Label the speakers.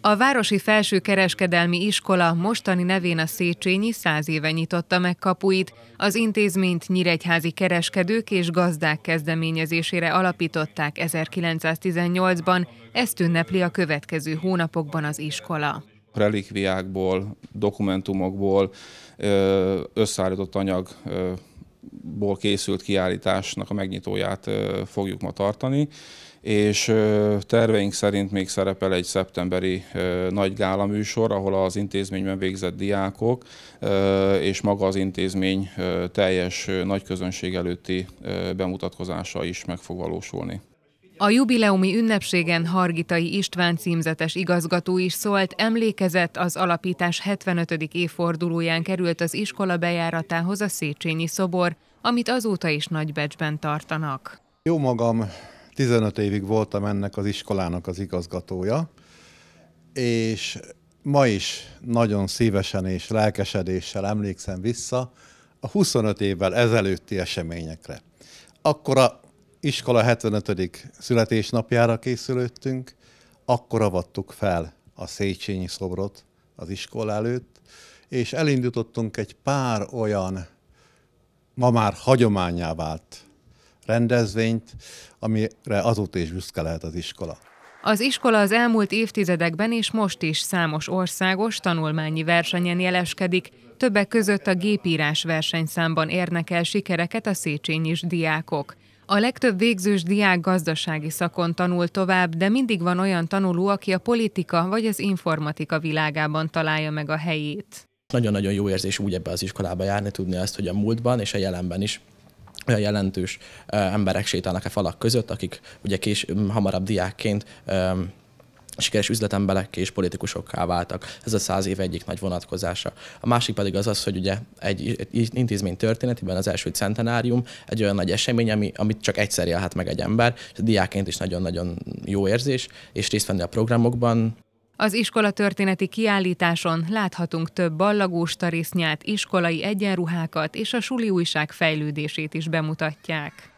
Speaker 1: A Városi felső kereskedelmi Iskola mostani nevén a Széchenyi száz éve nyitotta meg kapuit, az intézményt nyíregyházi kereskedők és gazdák kezdeményezésére alapították 1918-ban, ezt ünnepli a következő hónapokban az iskola
Speaker 2: relikviákból, dokumentumokból összeállított anyag ból készült kiállításnak a megnyitóját fogjuk ma tartani, és terveink szerint még szerepel egy szeptemberi nagy gála műsor, ahol az intézményben végzett diákok és maga az intézmény teljes nagy közönség előtti bemutatkozása is meg fog valósulni.
Speaker 1: A jubileumi ünnepségen Hargitai István címzetes igazgató is szólt, emlékezett az alapítás 75. évfordulóján került az iskola bejáratához a Széchenyi szobor, amit azóta is nagybecsben tartanak.
Speaker 3: Jó magam, 15 évig voltam ennek az iskolának az igazgatója, és ma is nagyon szívesen és lelkesedéssel emlékszem vissza a 25 évvel ezelőtti eseményekre. Akkor a iskola 75. születésnapjára készülöttünk, akkor avattuk fel a Széchenyi szobrot az iskola előtt, és elindítottunk egy pár olyan ma már hagyományá vált rendezvényt, amire azóta is büszke lehet az iskola.
Speaker 1: Az iskola az elmúlt évtizedekben és most is számos országos tanulmányi versenyen jeleskedik, többek között a gépírás versenyszámban érnek el sikereket a Széchenyis diákok. A legtöbb végzős diák gazdasági szakon tanul tovább, de mindig van olyan tanuló, aki a politika vagy az informatika világában találja meg a helyét.
Speaker 4: Nagyon-nagyon jó érzés úgy ebbe az iskolába járni, tudni azt, hogy a múltban és a jelenben is olyan jelentős emberek sétálnak a e falak között, akik ugye kés, hamarabb diákként sikeres üzletemberek és politikusokká váltak. Ez a száz év egyik nagy vonatkozása. A másik pedig az az, hogy ugye egy intézmény történetében az első centenárium egy olyan nagy esemény, ami, amit csak egyszer élhet meg egy ember, és diákként is nagyon-nagyon jó érzés, és részt venni a programokban,
Speaker 1: az iskola történeti kiállításon láthatunk több ballagós tarisznyát, iskolai egyenruhákat és a suli újság fejlődését is bemutatják.